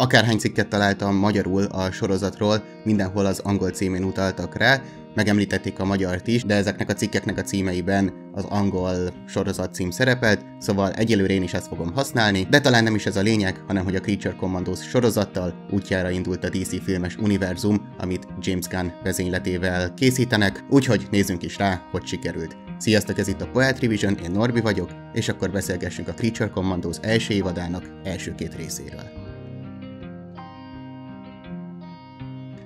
Akárhány cikket találtam magyarul a sorozatról, mindenhol az angol címén utaltak rá, megemlítették a magyart is, de ezeknek a cikkeknek a címeiben az angol sorozat cím szerepelt, szóval egyelőre én is ezt fogom használni, de talán nem is ez a lényeg, hanem hogy a Creature Commandos sorozattal útjára indult a DC filmes univerzum, amit James Gunn vezényletével készítenek, úgyhogy nézzünk is rá, hogy sikerült. Sziasztok, ez itt a Poet Revision, én Norbi vagyok, és akkor beszélgessünk a Creature Commandos első évadának első két részéről.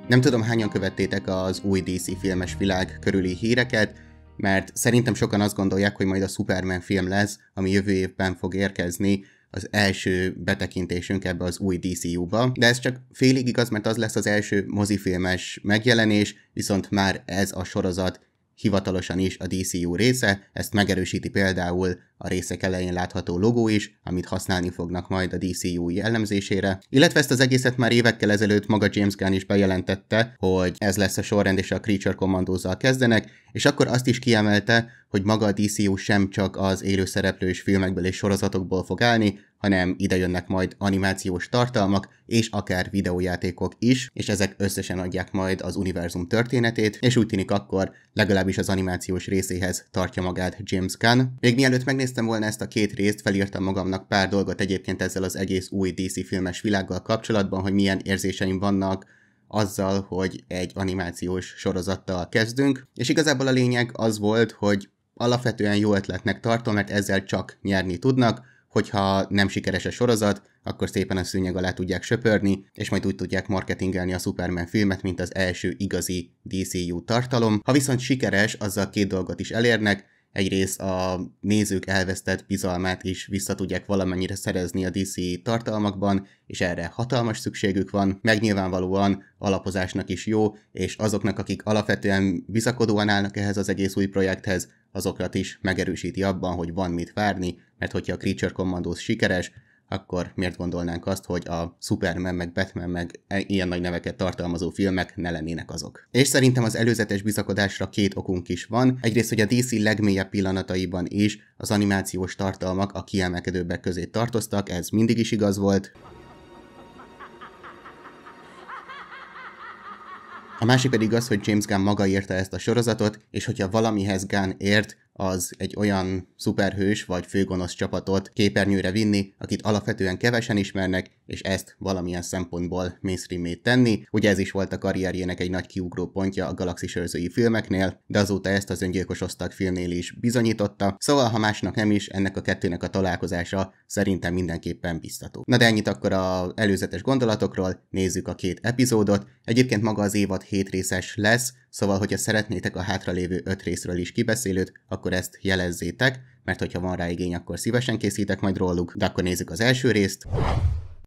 Nem tudom hányan követtétek az új DC filmes világ körüli híreket, mert szerintem sokan azt gondolják, hogy majd a Superman film lesz, ami jövő évben fog érkezni, az első betekintésünk ebbe az új DCU-ba, de ez csak félig igaz, mert az lesz az első mozifilmes megjelenés, viszont már ez a sorozat hivatalosan is a DCU része, ezt megerősíti például a részek elején látható logó is, amit használni fognak majd a DCU-i elemzésére, illetve ezt az egészet már évekkel ezelőtt maga James Gunn is bejelentette, hogy ez lesz a sorrend és a Creature Commandozzal kezdenek, és akkor azt is kiemelte, hogy maga a DCU sem csak az élőszereplős filmekből és sorozatokból fog állni, hanem ide jönnek majd animációs tartalmak, és akár videójátékok is, és ezek összesen adják majd az univerzum történetét, és úgy tűnik akkor legalábbis az animációs részéhez tartja magát James Gunn. Még mielőtt megnézzük megnéztem volna ezt a két részt, felírtam magamnak pár dolgot egyébként ezzel az egész új DC filmes világgal kapcsolatban, hogy milyen érzéseim vannak azzal, hogy egy animációs sorozattal kezdünk, és igazából a lényeg az volt, hogy alapvetően jó ötletnek tartom, mert ezzel csak nyerni tudnak, hogyha nem sikeres a sorozat, akkor szépen a szűnyeg alá tudják söpörni, és majd úgy tudják marketingelni a Superman filmet, mint az első igazi DCU tartalom. Ha viszont sikeres, azzal két dolgot is elérnek, egyrészt a nézők elvesztett bizalmát is vissza tudják valamennyire szerezni a DC tartalmakban, és erre hatalmas szükségük van, meg nyilvánvalóan alapozásnak is jó, és azoknak, akik alapvetően bizakodóan állnak ehhez az egész új projekthez, azokat is megerősíti abban, hogy van mit várni, mert hogyha a Creature Commandos sikeres, akkor miért gondolnánk azt, hogy a Superman meg Batman meg e- ilyen nagy neveket tartalmazó filmek ne lennének azok. És szerintem az előzetes bizakodásra két okunk is van. Egyrészt, hogy a DC legmélyebb pillanataiban is az animációs tartalmak a kiemelkedőbbek közé tartoztak, ez mindig is igaz volt. A másik pedig az, hogy James Gunn maga írta ezt a sorozatot, és hogyha valamihez Gunn ért, az egy olyan szuperhős vagy főgonosz csapatot képernyőre vinni, akit alapvetően kevesen ismernek, és ezt valamilyen szempontból mainstream tenni. Ugye ez is volt a karrierjének egy nagy kiugró pontja a galaxis őrzői filmeknél, de azóta ezt az öngyilkos osztag filmnél is bizonyította, szóval ha másnak nem is, ennek a kettőnek a találkozása szerintem mindenképpen biztató. Na de ennyit akkor a előzetes gondolatokról, nézzük a két epizódot. Egyébként maga az évad 7 részes lesz, szóval hogyha szeretnétek a hátralévő 5 részről is kibeszélőt, akkor ezt jelezzétek, mert hogyha van rá igény, akkor szívesen készítek majd róluk, de akkor nézzük az első részt.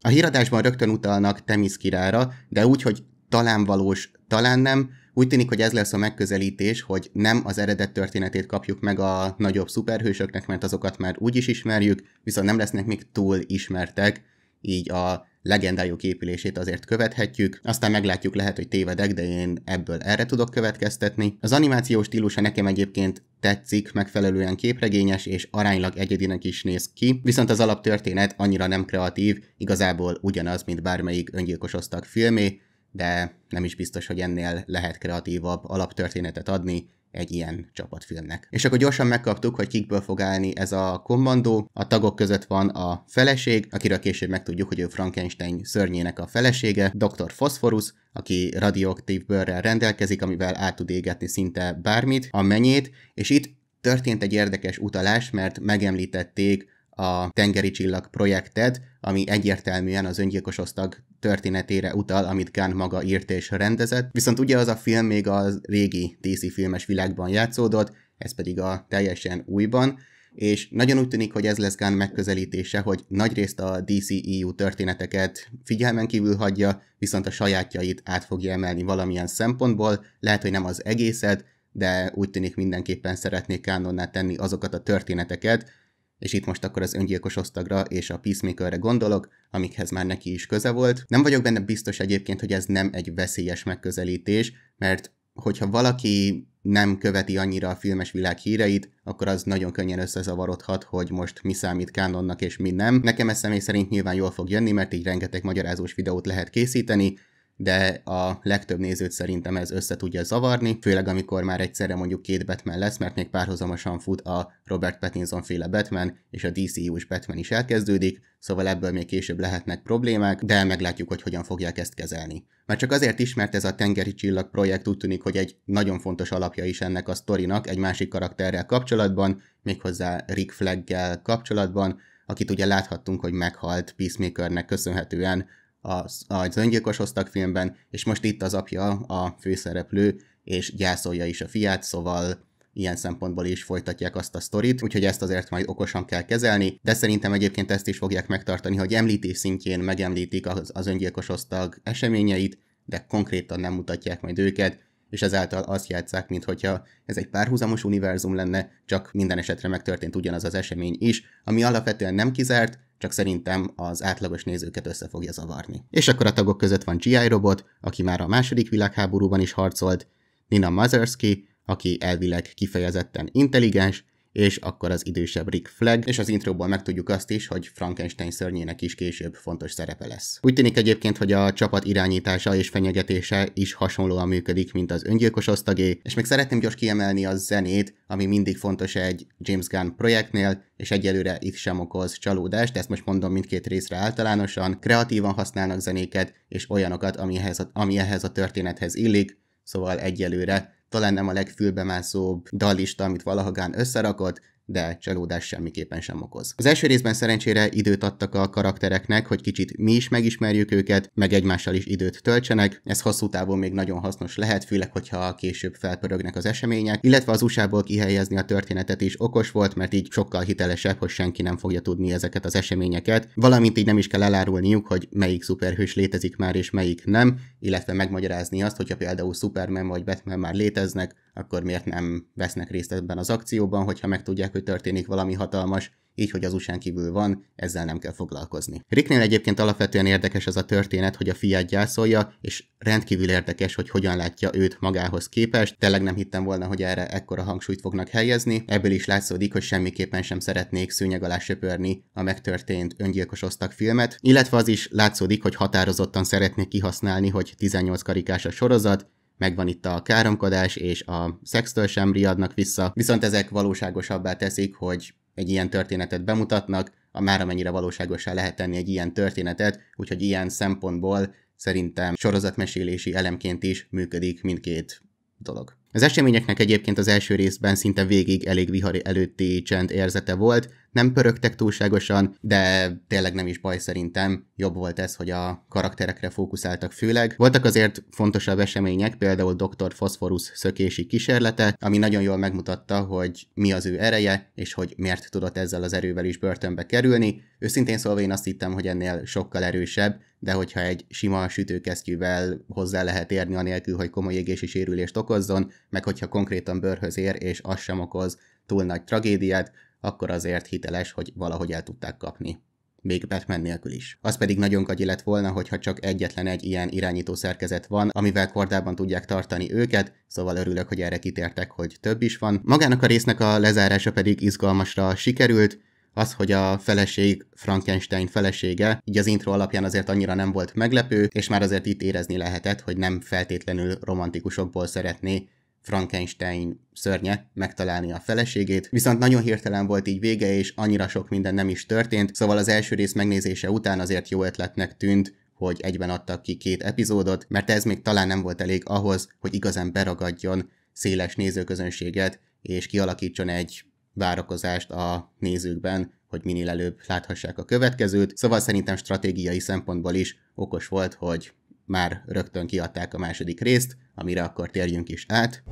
A híradásban rögtön utalnak Temis királyra, de úgy, hogy talán valós, talán nem, úgy tűnik, hogy ez lesz a megközelítés, hogy nem az eredet történetét kapjuk meg a nagyobb szuperhősöknek, mert azokat már úgy is ismerjük, viszont nem lesznek még túl ismertek, így a legendájuk épülését azért követhetjük, aztán meglátjuk, lehet, hogy tévedek, de én ebből erre tudok következtetni. Az animációs stílusa nekem egyébként tetszik, megfelelően képregényes és aránylag egyedinek is néz ki, viszont az alaptörténet annyira nem kreatív, igazából ugyanaz, mint bármelyik öngyilkos osztag filmé, de nem is biztos, hogy ennél lehet kreatívabb alaptörténetet adni, egy ilyen csapatfilmnek. És akkor gyorsan megkaptuk, hogy kikből fog állni ez a kommandó. A tagok között van a feleség, akiről később megtudjuk, hogy ő Frankenstein szörnyének a felesége, Dr. Phosphorus, aki radioaktív bőrrel rendelkezik, amivel át tud égetni szinte bármit, a menyét, és itt történt egy érdekes utalás, mert megemlítették a tengeri csillag projektet, ami egyértelműen az öngyilkos osztag történetére utal, amit Gunn maga írt és rendezett, viszont ugye az a film még a régi DC filmes világban játszódott, ez pedig a teljesen újban, és nagyon úgy tűnik, hogy ez lesz Gunn megközelítése, hogy nagyrészt a DCEU történeteket figyelmen kívül hagyja, viszont a sajátjait át fogja emelni valamilyen szempontból, lehet, hogy nem az egészet, de úgy tűnik mindenképpen szeretnék kánonná tenni azokat a történeteket, és itt most akkor az öngyilkos osztagra és a Peacemakerre gondolok, amikhez már neki is köze volt. Nem vagyok benne biztos egyébként, hogy ez nem egy veszélyes megközelítés, mert hogyha valaki nem követi annyira a filmes világ híreit, akkor az nagyon könnyen összezavarodhat, hogy most mi számít kánonnak és mi nem. Nekem ez személy szerint nyilván jól fog jönni, mert így rengeteg magyarázós videót lehet készíteni, de a legtöbb nézőt szerintem ez össze tudja zavarni, főleg amikor már egyszerre mondjuk két Batman lesz, mert még párhuzamosan fut a Robert Pattinson féle Batman, és a DCU-s Batman is elkezdődik, szóval ebből még később lehetnek problémák, de meglátjuk, hogy hogyan fogják ezt kezelni. Már csak azért is, mert ez a tengeri csillag projekt úgy tűnik, hogy egy nagyon fontos alapja is ennek a sztorinak egy másik karakterrel kapcsolatban, méghozzá Rick Flaggel kapcsolatban, akit ugye láthattunk, hogy meghalt Peacemakernek köszönhetően az, az öngyilkos hoztak filmben, és most itt az apja a főszereplő, és gyászolja is a fiát, szóval ilyen szempontból is folytatják azt a sztorit, úgyhogy ezt azért majd okosan kell kezelni, de szerintem egyébként ezt is fogják megtartani, hogy említés szintjén megemlítik az, az öngyilkos osztag eseményeit, de konkrétan nem mutatják majd őket, és ezáltal azt játszák, mintha ez egy párhuzamos univerzum lenne, csak minden esetre megtörtént ugyanaz az esemény is, ami alapvetően nem kizárt, csak szerintem az átlagos nézőket össze fogja zavarni. És akkor a tagok között van G.I. Robot, aki már a második világháborúban is harcolt, Nina Mazerski, aki elvileg kifejezetten intelligens, és akkor az idősebb Rick Flag, és az intróból megtudjuk azt is, hogy Frankenstein szörnyének is később fontos szerepe lesz. Úgy tűnik egyébként, hogy a csapat irányítása és fenyegetése is hasonlóan működik, mint az öngyilkos osztagé, és még szeretném gyors kiemelni a zenét, ami mindig fontos egy James Gunn projektnél, és egyelőre itt sem okoz csalódást, ezt most mondom mindkét részre általánosan, kreatívan használnak zenéket, és olyanokat, ami ehhez a, ami ehhez a történethez illik, szóval egyelőre talán nem a legfülbemászóbb dallista, amit valaha Gán összerakott, de csalódás semmiképpen sem okoz. Az első részben szerencsére időt adtak a karaktereknek, hogy kicsit mi is megismerjük őket, meg egymással is időt töltsenek, ez hosszú távon még nagyon hasznos lehet, főleg, hogyha később felpörögnek az események, illetve az USA-ból kihelyezni a történetet is okos volt, mert így sokkal hitelesebb, hogy senki nem fogja tudni ezeket az eseményeket, valamint így nem is kell elárulniuk, hogy melyik szuperhős létezik már és melyik nem, illetve megmagyarázni azt, hogyha például Superman vagy Batman már léteznek, akkor miért nem vesznek részt ebben az akcióban, hogyha megtudják, hogy történik valami hatalmas, így, hogy az usa kívül van, ezzel nem kell foglalkozni. Riknél egyébként alapvetően érdekes az a történet, hogy a fiát gyászolja, és rendkívül érdekes, hogy hogyan látja őt magához képest. Tényleg nem hittem volna, hogy erre ekkora hangsúlyt fognak helyezni. Ebből is látszódik, hogy semmiképpen sem szeretnék szőnyeg alá söpörni a megtörtént öngyilkos osztag filmet, illetve az is látszódik, hogy határozottan szeretnék kihasználni, hogy 18 karikás a sorozat, megvan itt a káromkodás, és a szextől sem riadnak vissza, viszont ezek valóságosabbá teszik, hogy egy ilyen történetet bemutatnak, a már amennyire valóságosá lehet tenni egy ilyen történetet, úgyhogy ilyen szempontból szerintem sorozatmesélési elemként is működik mindkét dolog. Az eseményeknek egyébként az első részben szinte végig elég vihar előtti csend érzete volt, nem pörögtek túlságosan, de tényleg nem is baj szerintem. Jobb volt ez, hogy a karakterekre fókuszáltak főleg. Voltak azért fontosabb események, például Dr. Phosphorus szökési kísérlete, ami nagyon jól megmutatta, hogy mi az ő ereje, és hogy miért tudott ezzel az erővel is börtönbe kerülni. Őszintén szólva én azt hittem, hogy ennél sokkal erősebb, de hogyha egy sima sütőkesztyűvel hozzá lehet érni anélkül, hogy komoly égési sérülést okozzon, meg hogyha konkrétan bőrhöz ér, és az sem okoz túl nagy tragédiát, akkor azért hiteles, hogy valahogy el tudták kapni. Még Batman nélkül is. Az pedig nagyon kagyi lett volna, hogyha csak egyetlen egy ilyen irányító szerkezet van, amivel kordában tudják tartani őket, szóval örülök, hogy erre kitértek, hogy több is van. Magának a résznek a lezárása pedig izgalmasra sikerült, az, hogy a feleség Frankenstein felesége, így az intro alapján azért annyira nem volt meglepő, és már azért itt érezni lehetett, hogy nem feltétlenül romantikusokból szeretné Frankenstein szörnye megtalálni a feleségét, viszont nagyon hirtelen volt így vége, és annyira sok minden nem is történt, szóval az első rész megnézése után azért jó ötletnek tűnt, hogy egyben adtak ki két epizódot, mert ez még talán nem volt elég ahhoz, hogy igazán beragadjon széles nézőközönséget, és kialakítson egy várakozást a nézőkben, hogy minél előbb láthassák a következőt. Szóval szerintem stratégiai szempontból is okos volt, hogy már rögtön kiadták a második részt, amire akkor térjünk is át.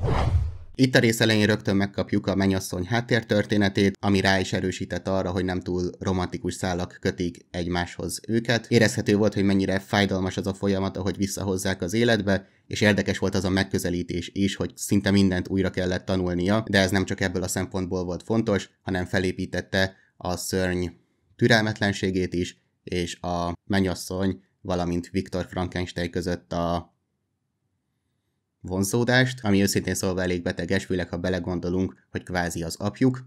Itt a rész elején rögtön megkapjuk a menyasszony háttértörténetét, ami rá is erősített arra, hogy nem túl romantikus szálak kötik egymáshoz őket. Érezhető volt, hogy mennyire fájdalmas az a folyamat, ahogy visszahozzák az életbe, és érdekes volt az a megközelítés is, hogy szinte mindent újra kellett tanulnia, de ez nem csak ebből a szempontból volt fontos, hanem felépítette a szörny türelmetlenségét is, és a menyasszony valamint Viktor Frankenstein között a vonzódást, ami őszintén szólva elég beteges, főleg ha belegondolunk, hogy kvázi az apjuk,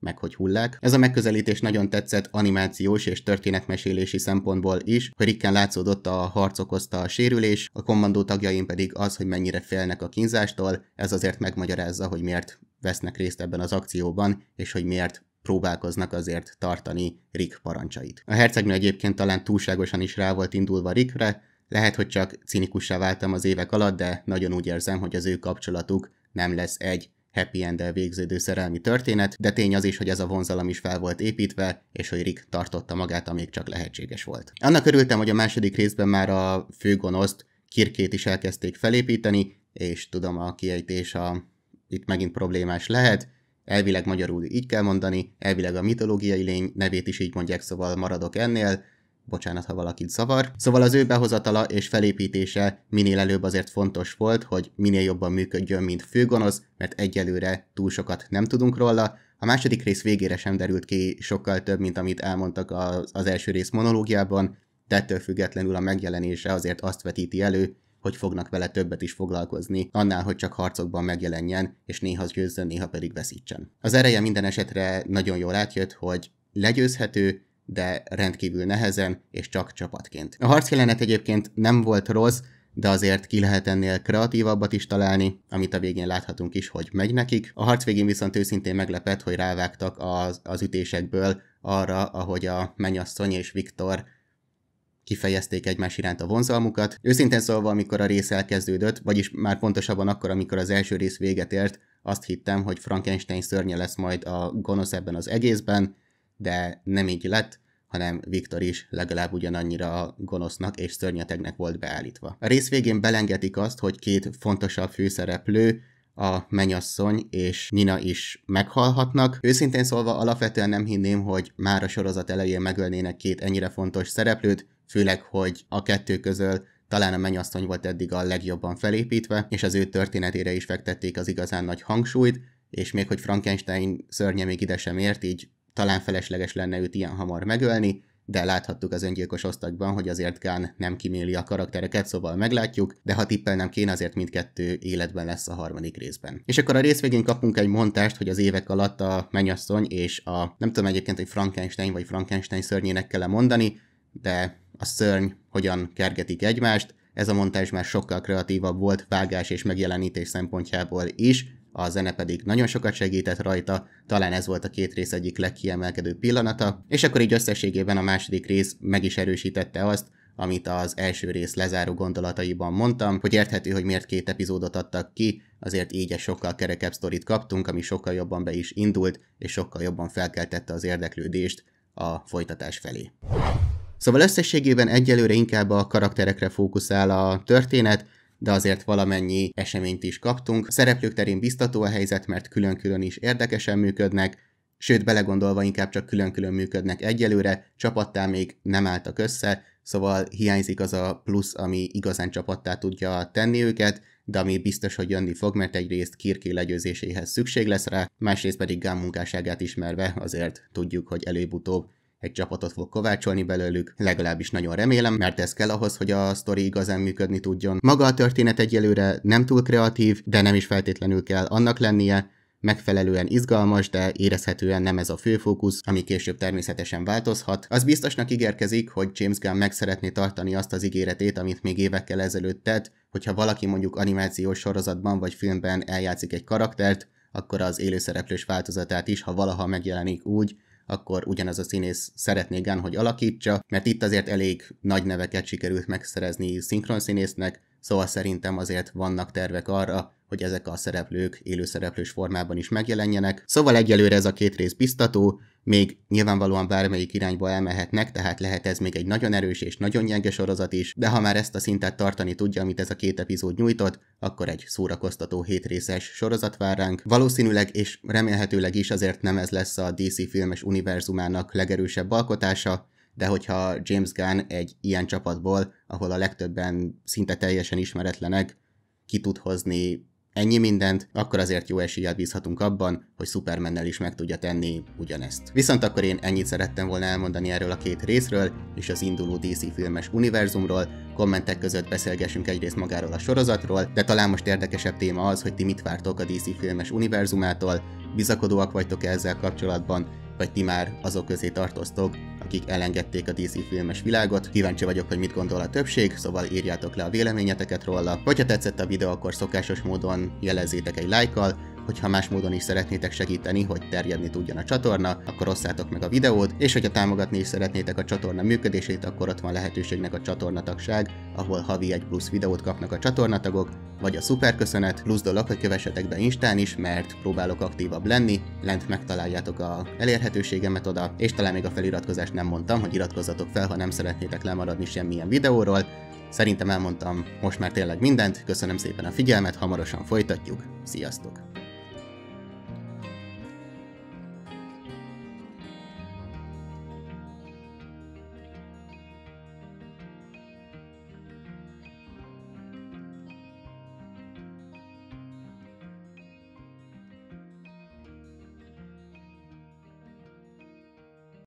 meg hogy hullák. Ez a megközelítés nagyon tetszett animációs és történetmesélési szempontból is, hogy Ricken látszódott a harc okozta a sérülés, a kommandó tagjain pedig az, hogy mennyire félnek a kínzástól, ez azért megmagyarázza, hogy miért vesznek részt ebben az akcióban, és hogy miért próbálkoznak azért tartani Rick parancsait. A hercegnő egyébként talán túlságosan is rá volt indulva Rickre, lehet, hogy csak cinikussá váltam az évek alatt, de nagyon úgy érzem, hogy az ő kapcsolatuk nem lesz egy happy end végződő szerelmi történet, de tény az is, hogy ez a vonzalom is fel volt építve, és hogy Rick tartotta magát, amíg csak lehetséges volt. Annak örültem, hogy a második részben már a főgonoszt, Kirkét is elkezdték felépíteni, és tudom, a kiejtés a... itt megint problémás lehet, Elvileg magyarul így kell mondani, elvileg a mitológiai lény nevét is így mondják, szóval maradok ennél, bocsánat, ha valakit zavar. Szóval az ő behozatala és felépítése minél előbb azért fontos volt, hogy minél jobban működjön, mint főgonosz, mert egyelőre túl sokat nem tudunk róla. A második rész végére sem derült ki sokkal több, mint amit elmondtak az, az első rész monológiában, de ettől függetlenül a megjelenése azért azt vetíti elő, hogy fognak vele többet is foglalkozni, annál, hogy csak harcokban megjelenjen, és néha győzzön, néha pedig veszítsen. Az ereje minden esetre nagyon jól átjött, hogy legyőzhető, de rendkívül nehezen és csak csapatként. A harc jelenet egyébként nem volt rossz, de azért ki lehet ennél kreatívabbat is találni, amit a végén láthatunk is, hogy megy nekik. A harc végén viszont őszintén meglepett, hogy rávágtak az, az ütésekből arra, ahogy a mennyasszony és Viktor kifejezték egymás iránt a vonzalmukat. Őszintén szólva, amikor a rész elkezdődött, vagyis már pontosabban akkor, amikor az első rész véget ért, azt hittem, hogy Frankenstein szörnye lesz majd a gonosz ebben az egészben, de nem így lett hanem Viktor is legalább ugyanannyira a gonosznak és szörnyetegnek volt beállítva. A rész végén belengetik azt, hogy két fontosabb főszereplő, a menyasszony és Nina is meghalhatnak. Őszintén szólva alapvetően nem hinném, hogy már a sorozat elején megölnének két ennyire fontos szereplőt, főleg, hogy a kettő közül talán a mennyasszony volt eddig a legjobban felépítve, és az ő történetére is fektették az igazán nagy hangsúlyt, és még hogy Frankenstein szörnye még ide sem ért, így talán felesleges lenne őt ilyen hamar megölni, de láthattuk az öngyilkos osztagban, hogy azért Gán nem kiméli a karaktereket, szóval meglátjuk, de ha tippelnem kéne, azért mindkettő életben lesz a harmadik részben. És akkor a rész végén kapunk egy montást, hogy az évek alatt a mennyasszony és a, nem tudom egyébként, hogy Frankenstein vagy Frankenstein szörnyének kell -e mondani, de a szörny hogyan kergetik egymást. Ez a montázs már sokkal kreatívabb volt vágás és megjelenítés szempontjából is, a zene pedig nagyon sokat segített rajta, talán ez volt a két rész egyik legkiemelkedő pillanata, és akkor így összességében a második rész meg is erősítette azt, amit az első rész lezáró gondolataiban mondtam, hogy érthető, hogy miért két epizódot adtak ki, azért így egy sokkal kerekebb sztorit kaptunk, ami sokkal jobban be is indult, és sokkal jobban felkeltette az érdeklődést a folytatás felé. Szóval összességében egyelőre inkább a karakterekre fókuszál a történet, de azért valamennyi eseményt is kaptunk. A szereplők terén biztató a helyzet, mert külön-külön is érdekesen működnek, sőt belegondolva inkább csak külön-külön működnek egyelőre, csapattá még nem álltak össze, szóval hiányzik az a plusz, ami igazán csapattá tudja tenni őket, de ami biztos, hogy jönni fog, mert egyrészt Kirké legyőzéséhez szükség lesz rá, másrészt pedig Gám munkásságát ismerve azért tudjuk, hogy előbb-utóbb egy csapatot fog kovácsolni belőlük, legalábbis nagyon remélem, mert ez kell ahhoz, hogy a sztori igazán működni tudjon. Maga a történet egyelőre nem túl kreatív, de nem is feltétlenül kell annak lennie, megfelelően izgalmas, de érezhetően nem ez a fő fókusz, ami később természetesen változhat. Az biztosnak ígérkezik, hogy James Gunn meg szeretné tartani azt az ígéretét, amit még évekkel ezelőtt tett, hogyha valaki mondjuk animációs sorozatban vagy filmben eljátszik egy karaktert, akkor az élőszereplős változatát is, ha valaha megjelenik úgy, akkor ugyanaz a színész szeretné Gunn, hogy alakítsa, mert itt azért elég nagy neveket sikerült megszerezni szinkronszínésznek, Szóval szerintem azért vannak tervek arra, hogy ezek a szereplők élőszereplős formában is megjelenjenek. Szóval egyelőre ez a két rész biztató, még nyilvánvalóan bármelyik irányba elmehetnek, tehát lehet ez még egy nagyon erős és nagyon gyenge sorozat is, de ha már ezt a szintet tartani tudja, amit ez a két epizód nyújtott, akkor egy szórakoztató hétrészes sorozat vár ránk. Valószínűleg és remélhetőleg is azért nem ez lesz a DC filmes univerzumának legerősebb alkotása, de hogyha James Gunn egy ilyen csapatból, ahol a legtöbben szinte teljesen ismeretlenek, ki tud hozni ennyi mindent, akkor azért jó eséllyel bízhatunk abban, hogy Supermannel is meg tudja tenni ugyanezt. Viszont akkor én ennyit szerettem volna elmondani erről a két részről, és az induló DC filmes univerzumról, kommentek között beszélgessünk egyrészt magáról a sorozatról, de talán most érdekesebb téma az, hogy ti mit vártok a DC filmes univerzumától, bizakodóak vagytok -e ezzel kapcsolatban, vagy ti már azok közé tartoztok, akik elengedték a DC filmes világot. Kíváncsi vagyok, hogy mit gondol a többség, szóval írjátok le a véleményeteket róla. Ha tetszett a videó, akkor szokásos módon jelezzétek egy lájkkal, like Hogyha más módon is szeretnétek segíteni, hogy terjedni tudjon a csatorna, akkor osszátok meg a videót, és hogyha támogatni is szeretnétek a csatorna működését, akkor ott van lehetőségnek a csatornatagság, ahol havi egy plusz videót kapnak a csatornatagok, vagy a szuperköszönet, plusz dolog, hogy kövessetek be Instán is, mert próbálok aktívabb lenni, lent megtaláljátok a elérhetőségemet oda, és talán még a feliratkozást nem mondtam, hogy iratkozzatok fel, ha nem szeretnétek lemaradni semmilyen videóról. Szerintem elmondtam most már tényleg mindent, köszönöm szépen a figyelmet, hamarosan folytatjuk, sziasztok!